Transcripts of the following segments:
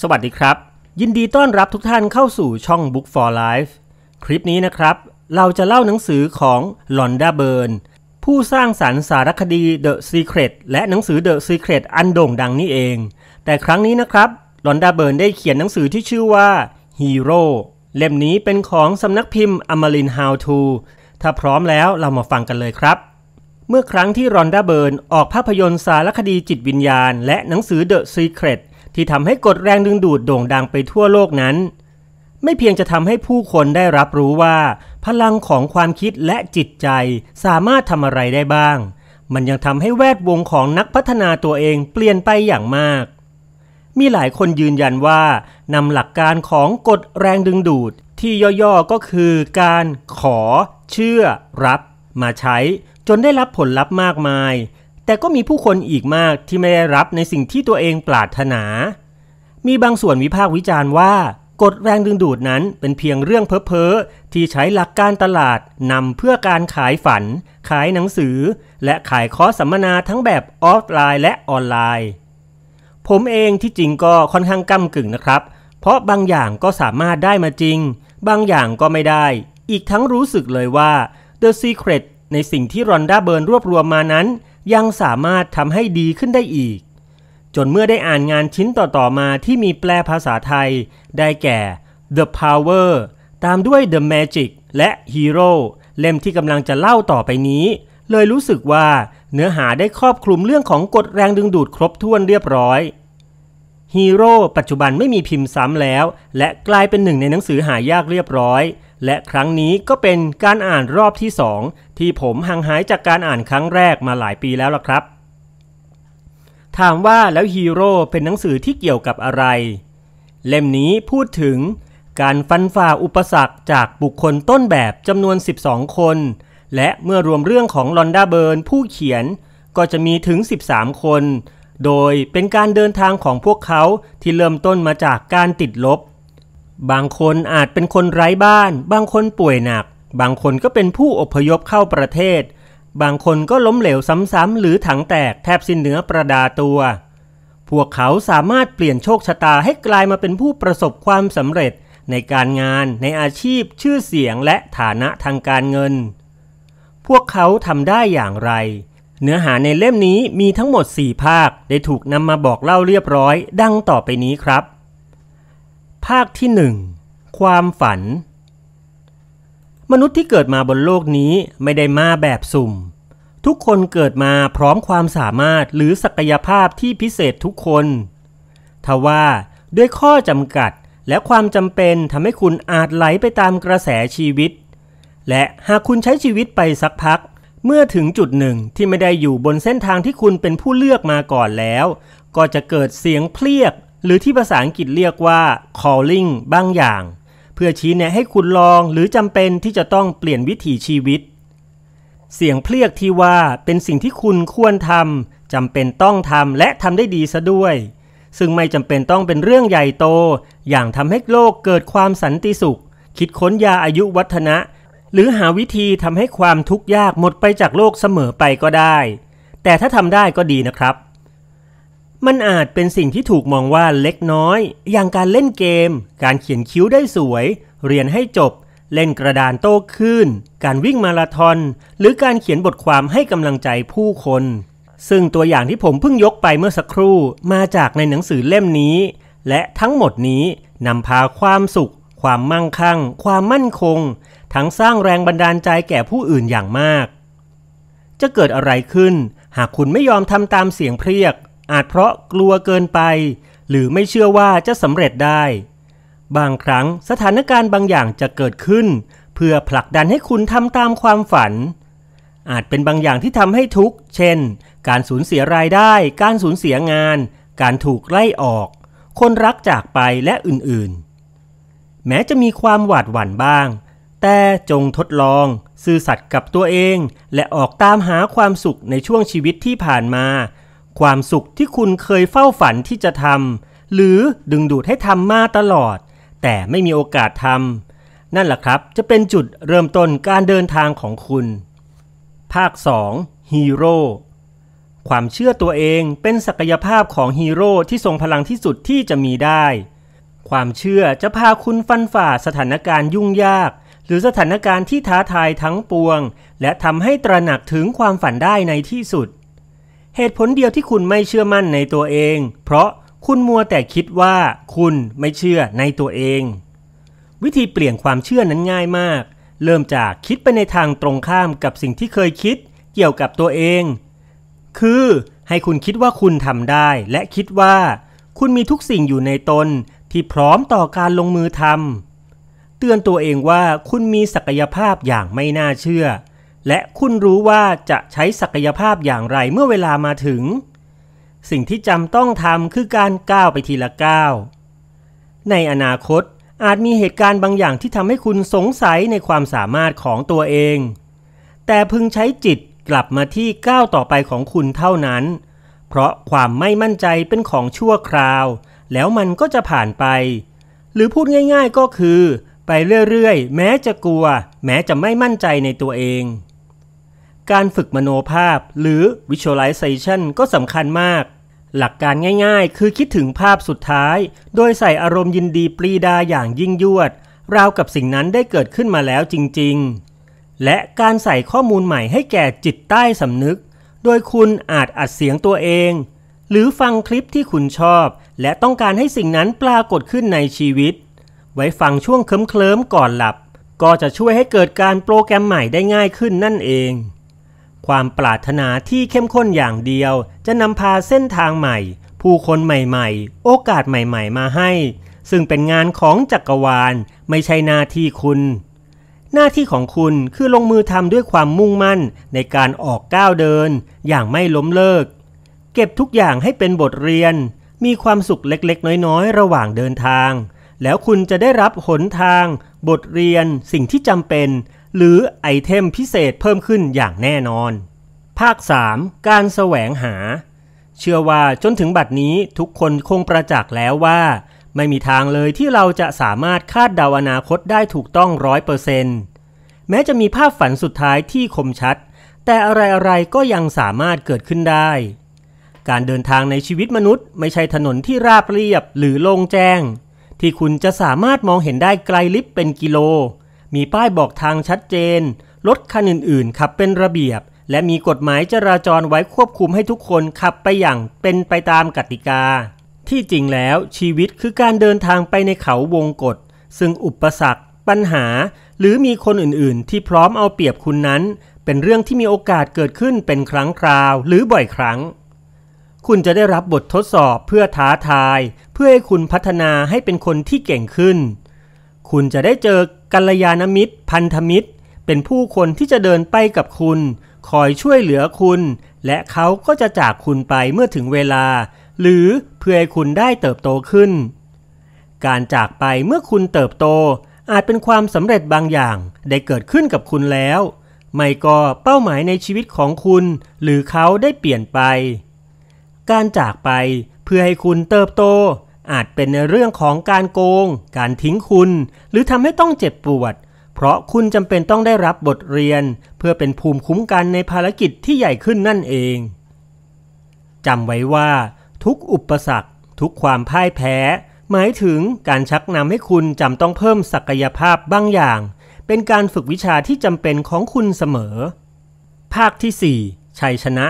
สวัสดีครับ ยินดีต้อนรับทุกท่านเข้าสู่ช่อง Book for Life คลิปนี้นะครับ เราจะเล่าหนังสือของลอนดาเบิร์นผู้สร้างสารรค์สารคดี The Secret และหนังสือ The Secret อันโด่งดังนี้เอง แต่ครั้งนี้นะครับลอนดาเบิร์นได้เขียนหนังสือที่ชื่อว่า Hero เล่มนี้เป็นของสำนักพิมพ์อมรินฮาวทูถ้าพร้อมแล้วเรามาฟังกันเลยครับ เมื่อครั้งที่รอนดาเบิร์นออกภาพยนตร์สารคดีจิตวิญญาณ และหนังสือ The Secret ที่ทำให้กฎแรงดึงดูดโด่งดังไปทั่วโลกนั้น ไม่เพียงจะทำให้ผู้คนได้รับรู้ว่า พลังของความคิดและจิตใจสามารถทำอะไรได้บ้าง มันยังทำให้แวดวงของนักพัฒนาตัวเองเปลี่ยนไปอย่างมาก มีหลายคนยืนยันว่านำหลักการของกฎแรงดึงดูดที่ย่อๆก็คือการขอเชื่อ รับมาใช้ จนได้รับผลลัพธ์มากมายแต่ก็มีผู้คนอีกมากที่ไม่ได้รับในสิ่งที่ตัวเองปรารถนา มีบางส่วนวิพากษ์วิจารณ์ว่า กฎแรงดึงดูดนั้นเป็นเพียงเรื่องเพ้อ ๆ ที่ใช้หลักการตลาดนำเพื่อการขายฝัน ขายหนังสือ และขายคอร์สสัมมนาทั้งแบบออฟไลน์และออนไลน์ ผมเองที่จริงก็ค่อนข้างก้กึ่งนะครับ เพราะบางอย่างก็สามารถได้มาจริง บางอย่างก็ไม่ได้ อีกทั้งรู้สึกเลยว่า The Secret ในสิ่งที่รอนด้าเบิร์นรวบรวมมานั้นยังสามารถทำให้ดีขึ้นได้อีก จนเมื่อได้อ่านงานชิ้นต่อ ๆ มาที่มีแปลภาษาไทย ได้แก่ The Power ตามด้วย The Magic และ Hero เล่มที่กำลังจะเล่าต่อไปนี้ เลยรู้สึกว่าเนื้อหาได้ครอบคลุมเรื่องของกฎแรงดึงดูดครบถ้วนเรียบร้อยฮีโร่ปัจจุบันไม่มีพิมพ์ซ้ำแล้ว และกลายเป็นหนึ่งในหนังสือหายากเรียบร้อย และครั้งนี้ก็เป็นการอ่านรอบที่สอง ที่ผมห่างหายจากการอ่านครั้งแรกมาหลายปีแล้วล่ะครับ ถามว่าแล้วฮีโร่เป็นหนังสือที่เกี่ยวกับอะไร เล่มนี้พูดถึง การฟันฝ่าอุปสรรคจากบุคคลต้นแบบจำนวน 12 คน และเมื่อรวมเรื่องของลอนดาเบิร์นผู้เขียนก็จะมีถึง 13 คนโดยเป็นการเดินทางของพวกเขาที่เริ่มต้นมาจากการติดลบ บางคนอาจเป็นคนไร้บ้าน บางคนป่วยหนัก บางคนก็เป็นผู้อพยพเข้าประเทศ บางคนก็ล้มเหลวซ้ำๆหรือถังแตกแทบสิ้นเนื้อประดาตัว พวกเขาสามารถเปลี่ยนโชคชะตาให้กลายมาเป็นผู้ประสบความสำเร็จ ในการงาน ในอาชีพชื่อเสียงและฐานะทางการเงิน พวกเขาทำได้อย่างไรเนื้อหาในเล่มนี้มีทั้งหมด 4 ภาคได้ถูกนำมาบอกเล่าเรียบร้อย ดังต่อไปนี้ครับ ภาคที่ 1 ความฝัน มนุษย์ที่เกิดมาบนโลกนี้ไม่ได้มาแบบสุ่ม ทุกคนเกิดมาพร้อมความสามารถหรือศักยภาพที่พิเศษทุกคน ทว่าด้วยข้อจำกัดและความจำเป็นทำให้คุณอาจไหลไปตามกระแสชีวิต และหากคุณใช้ชีวิตไปสักพักเมื่อถึงจุดหนึ่งที่ไม่ได้อยู่บนเส้นทางที่คุณเป็นผู้เลือกมาก่อนแล้ว ก็จะเกิดเสียงเพลียก หรือที่ภาษาอังกฤษเรียกว่า calling บางอย่าง เพื่อชี้แนะให้คุณลองหรือจำเป็นที่จะต้องเปลี่ยนวิถีชีวิต เสียงเพลียกที่ว่าเป็นสิ่งที่คุณควรทำจำเป็นต้องทำและทำได้ดีซะด้วย ซึ่งไม่จำเป็นต้องเป็นเรื่องใหญ่โต อย่างทำให้โลกเกิดความสันติสุขคิดค้นยาอายุวัฒนะหรือหาวิธีทำให้ความทุกข์ยากหมดไปจากโลกเสมอไปก็ได้ แต่ถ้าทำได้ก็ดีนะครับ มันอาจเป็นสิ่งที่ถูกมองว่าเล็กน้อย อย่างการเล่นเกม การเขียนคิ้วได้สวย เรียนให้จบ เล่นกระดานโต้คลื่นการวิ่งมาราธอน หรือการเขียนบทความให้กำลังใจผู้คน ซึ่งตัวอย่างที่ผมเพิ่งยกไปเมื่อสักครู่มาจากในหนังสือเล่มนี้ และทั้งหมดนี้นำพาความสุข ความมั่งคั่ง ความมั่นคงทั้งสร้างแรงบันดาลใจแก่ผู้อื่นอย่างมาก จะเกิดอะไรขึ้น หากคุณไม่ยอมทำตามเสียงเพรียก อาจเพราะกลัวเกินไป หรือไม่เชื่อว่าจะสำเร็จได้ บางครั้งสถานการณ์บางอย่างจะเกิดขึ้น เพื่อผลักดันให้คุณทำตามความฝัน อาจเป็นบางอย่างที่ทำให้ทุกข์ เช่น การสูญเสียรายได้ การสูญเสียงาน การถูกไล่ออก คนรักจากไปและอื่นๆ แม้จะมีความหวาดหวั่นบ้างแต่จงทดลอง ซื่อสัตย์กับตัวเอง และออกตามหาความสุขในช่วงชีวิตที่ผ่านมา ความสุขที่คุณเคยเฝ้าฝันที่จะทำหรือดึงดูดให้ทำมาตลอด แต่ไม่มีโอกาสทำนั่นแหละครับ จะเป็นจุดเริ่มต้นการเดินทางของคุณ ภาค 2ฮีโร่ความเชื่อตัวเองเป็นศักยภาพของฮีโร่ที่ทรงพลังที่สุดที่จะมีได้ ความเชื่อจะพาคุณฟันฝ่าสถานการณ์ยุ่งยากหรือสถานการณ์ที่ท้าทายทั้งปวง และทำให้ตระหนักถึงความฝันได้ในที่สุด เหตุผลเดียวที่คุณไม่เชื่อมั่นในตัวเอง เพราะคุณมัวแต่คิดว่า คุณไม่เชื่อในตัวเอง วิธีเปลี่ยนความเชื่อนั้นง่ายมาก เริ่มจากคิดไปในทางตรงข้ามกับสิ่งที่เคยคิดเกี่ยวกับตัวเอง คือให้คุณคิดว่าคุณทำได้ และคิดว่า คุณมีทุกสิ่งอยู่ในตนที่พร้อมต่อการลงมือทำเตือนตัวเองว่าคุณมีศักยภาพอย่างไม่น่าเชื่อ และคุณรู้ว่าจะใช้ศักยภาพอย่างไรเมื่อเวลามาถึง สิ่งที่จำต้องทำคือการก้าวไปทีละก้าว ในอนาคตอาจมีเหตุการณ์บางอย่างที่ทำให้คุณสงสัยในความสามารถของตัวเอง แต่พึงใช้จิตกลับมาที่ก้าวต่อไปของคุณเท่านั้น เพราะความไม่มั่นใจเป็นของชั่วคราว แล้วมันก็จะผ่านไป หรือพูดง่าย ๆก็คือไปเรื่อยๆ แม้จะกลัว แม้จะไม่มั่นใจในตัวเอง การฝึกมโนภาพหรือ visualization ก็สำคัญมาก หลักการง่ายๆ คือคิดถึงภาพสุดท้าย โดยใส่อารมณ์ยินดีปรีดาอย่างยิ่งยวด ราวกับสิ่งนั้นได้เกิดขึ้นมาแล้วจริงๆ และการใส่ข้อมูลใหม่ให้แก่จิตใต้สำนึก โดยคุณอาจอัดเสียงตัวเอง หรือฟังคลิปที่คุณชอบ และต้องการให้สิ่งนั้นปรากฏขึ้นในชีวิตไว้ฟังช่วงเคลิ้มๆก่อนหลับ ก็จะช่วยให้เกิดการโปรแกรมใหม่ได้ง่ายขึ้นนั่นเอง ความปรารถนาที่เข้มข้นอย่างเดียวจะนำพาเส้นทางใหม่ ผู้คนใหม่ๆ โอกาสใหม่ ๆมาให้ ซึ่งเป็นงานของจักรวาล ไม่ใช่หน้าที่คุณ หน้าที่ของคุณคือลงมือทำด้วยความมุ่งมั่นในการออกก้าวเดิน อย่างไม่ล้มเลิก เก็บทุกอย่างให้เป็นบทเรียน มีความสุขเล็กๆ น้อยๆ ระหว่างเดินทางแล้วคุณจะได้รับหนทาง บทเรียน สิ่งที่จำเป็น หรือไอเทมพิเศษเพิ่มขึ้นอย่างแน่นอน ภาค 3 การแสวงหา เชื่อว่าจนถึงบัดนี้ทุกคนคงประจักษ์แล้วว่า ไม่มีทางเลยที่เราจะสามารถคาดเดาอนาคตได้ถูกต้องร้อยเปอร์เซนต์แม้จะมีภาพฝันสุดท้ายที่คมชัด แต่อะไรอะไรก็ยังสามารถเกิดขึ้นได้ การเดินทางในชีวิตมนุษย์ไม่ใช่ถนนที่ราบเรียบหรือโล่งแจ้งที่คุณจะสามารถมองเห็นได้ไกลลิบเป็นกิโล มีป้ายบอกทางชัดเจน รถคันอื่นๆ ขับเป็นระเบียบ และมีกฎหมายจราจรไว้ควบคุมให้ทุกคนขับไปอย่างเป็นไปตามกติกา ที่จริงแล้วชีวิตคือการเดินทางไปในเขาวงกฏซึ่งอุปสรรคปัญหา หรือมีคนอื่นๆ ที่พร้อมเอาเปรียบคุณนั้น เป็นเรื่องที่มีโอกาสเกิดขึ้นเป็นครั้งคราว หรือบ่อยครั้งคุณจะได้รับบททดสอบเพื่อท้าทาย เพื่อให้คุณพัฒนาให้เป็นคนที่เก่งขึ้น คุณจะได้เจอกัลยาณมิตรพันธมิตร เป็นผู้คนที่จะเดินไปกับคุณ คอยช่วยเหลือคุณ และเขาก็จะจากคุณไปเมื่อถึงเวลา หรือเพื่อให้คุณได้เติบโตขึ้น การจากไปเมื่อคุณเติบโตอาจเป็นความสำเร็จบางอย่างได้เกิดขึ้นกับคุณแล้ว ไม่ก็เป้าหมายในชีวิตของคุณ หรือเขาได้เปลี่ยนไปการจากไปเพื่อให้คุณเติบโตอาจเป็นในเรื่องของการโกง การทิ้งคุณ หรือทำให้ต้องเจ็บปวด เพราะคุณจำเป็นต้องได้รับบทเรียน เพื่อเป็นภูมิคุ้มกันในภารกิจที่ใหญ่ขึ้นนั่นเองจำไว้ว่า ทุกอุปสรรคทุกความพ่ายแพ้ หมายถึงการชักนำให้คุณจำต้องเพิ่มศักยภาพบางอย่าง เป็นการฝึกวิชาที่จำเป็นของคุณเสมอ ภาคที่ 4 ชัยชนะ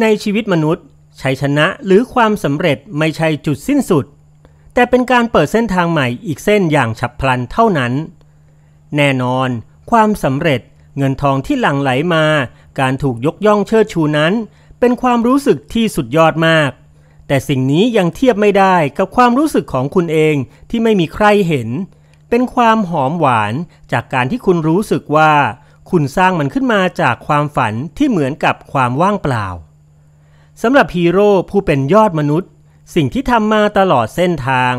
ในชีวิตมนุษย์ชัยชนะหรือความสำเร็จไม่ใช่จุดสิ้นสุด แต่เป็นการเปิดเส้นทางใหม่อีกเส้นอย่างฉับพลันเท่านั้น แน่นอน ความสำเร็จเงินทองที่หลั่งไหลมา การถูกยกย่องเชิดชูนั้น เป็นความรู้สึกที่สุดยอดมาก แต่สิ่งนี้ยังเทียบไม่ได้กับความรู้สึกของคุณเองที่ไม่มีใครเห็น เป็นความหอมหวานจากการที่คุณรู้สึกว่า คุณสร้างมันขึ้นมาจากความฝันที่เหมือนกับความว่างเปล่าสำหรับฮีโร่ผู้เป็นยอดมนุษย์ สิ่งที่ทำมาตลอดเส้นทาง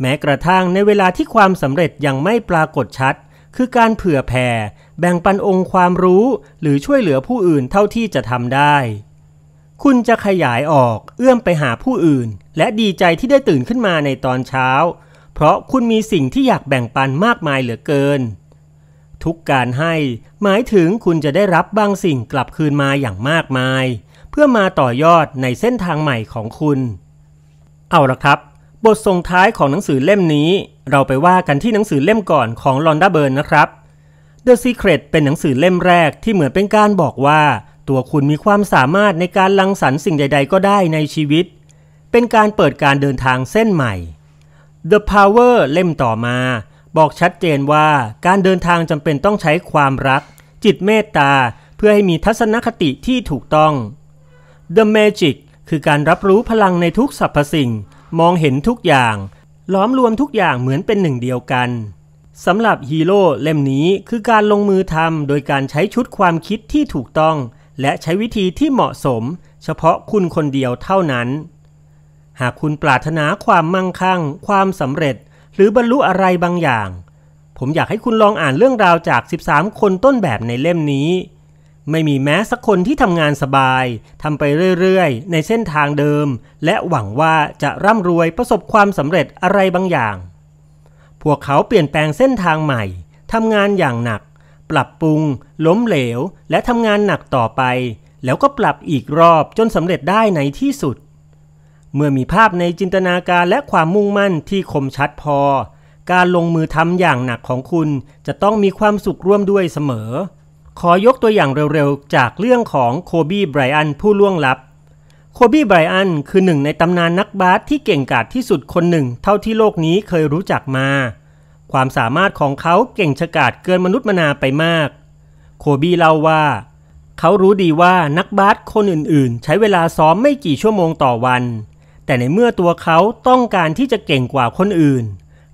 แม้กระทั่งในเวลาที่ความสำเร็จยังไม่ปรากฏชัด คือการเผื่อแผ่ แบ่งปันองค์ความรู้ หรือช่วยเหลือผู้อื่นเท่าที่จะทำได้ คุณจะขยายออก เอื้อมไปหาผู้อื่น และดีใจที่ได้ตื่นขึ้นมาในตอนเช้า เพราะคุณมีสิ่งที่อยากแบ่งปันมากมายเหลือเกิน ทุกการให้หมายถึงคุณจะได้รับบางสิ่งกลับคืนมาอย่างมากมายพื่อมาต่อยอดในเส้นทางใหม่ของคุณ เอาละครับ บทส่งท้ายของหนังสือเล่มนี้ เราไปว่ากันที่หนังสือเล่มก่อนของลอนดาเบิร์น นะครับ The Secret เป็นหนังสือเล่มแรกที่เหมือนเป็นการบอกว่าตัวคุณมีความสามารถในการลังสรรค์สิ่งใดๆก็ได้ในชีวิต เป็นการเปิดการเดินทางเส้นใหม่ The Power เล่มต่อมา บอกชัดเจนว่าการเดินทางจำเป็นต้องใช้ความรัก จิตเมตตา เพื่อให้มีทัศนคติที่ถูกต้อง The Magic คือการรับรู้พลังในทุกสรรพสิ่ง มองเห็นทุกอย่าง ล้อมรวมทุกอย่างเหมือนเป็นหนึ่งเดียวกันสำหรับฮีโร่เล่มนี้คือการลงมือทำโดยการใช้ชุดความคิดที่ถูกต้อง และใช้วิธีที่เหมาะสม เฉพาะคุณคนเดียวเท่านั้น หากคุณปรารถนาความมั่งคั่ง ความสำเร็จ หรือบรรลุอะไรบางอย่าง ผมอยากให้คุณลองอ่านเรื่องราวจาก 13 คนต้นแบบในเล่มนี้ไม่มีแม้สักคนที่ทำงานสบาย ทำไปเรื่อยๆ ในเส้นทางเดิม และหวังว่าจะร่ำรวยประสบความสำเร็จอะไรบางอย่าง พวกเขาเปลี่ยนแปลงเส้นทางใหม่ ทำงานอย่างหนัก ปรับปรุง ล้มเหลว และทำงานหนักต่อไป แล้วก็ปรับอีกรอบจนสำเร็จได้ในที่สุด เมื่อมีภาพในจินตนาการและความมุ่งมั่นที่คมชัดพอ การลงมือทำอย่างหนักของคุณจะต้องมีความสุขร่วมด้วยเสมอขอยกตัวอย่างเร็วๆ จากเรื่องของโคบีไบรอันผู้ล่วงลับ โคบีไบรอันคือหนึ่งในตำนานนักบาสที่เก่งกาจที่สุดคนหนึ่ง เท่าที่โลกนี้เคยรู้จักมา ความสามารถของเขาเก่งฉกาจเกินมนุษย์มนาไปมาก โคบีเล่าว่า เขารู้ดีว่านักบาสคนอื่นๆ ใช้เวลาซ้อมไม่กี่ชั่วโมงต่อวัน แต่ในเมื่อตัวเขาต้องการที่จะเก่งกว่าคนอื่น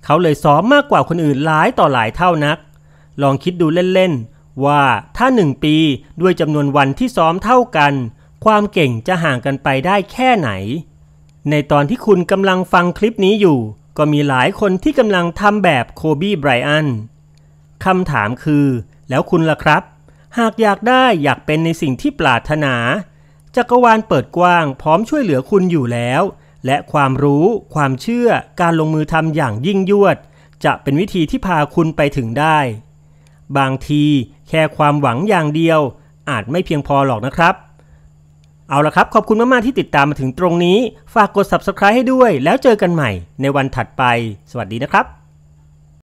เขาเลยซ้อมมากกว่าคนอื่นหลายต่อหลายเท่านัก ลองคิดดูเล่นๆว่าถ้า1ปีด้วยจำนวนวันที่ซ้อมเท่ากัน ความเก่งจะห่างกันไปได้แค่ไหน ในตอนที่คุณกำลังฟังคลิปนี้อยู่ ก็มีหลายคนที่กำลังทำแบบโคบีไบรอันคำถามคือ แล้วคุณล่ะครับ หากอยากได้อยากเป็นในสิ่งที่ปรารถนาจักรวาลเปิดกว้างพร้อมช่วยเหลือคุณอยู่แล้ว และความรู้ความเชื่อการลงมือทำอย่างยิ่งยวด จะเป็นวิธีที่พาคุณไปถึงได้ บางทีแค่ความหวังอย่างเดียว อาจไม่เพียงพอหรอกนะครับ เอาละครับ ขอบคุณมากๆที่ติดตามมาถึงตรงนี้ฝากกด subscribe ให้ด้วย แล้วเจอกันใหม่ในวันถัดไป สวัสดีนะครับ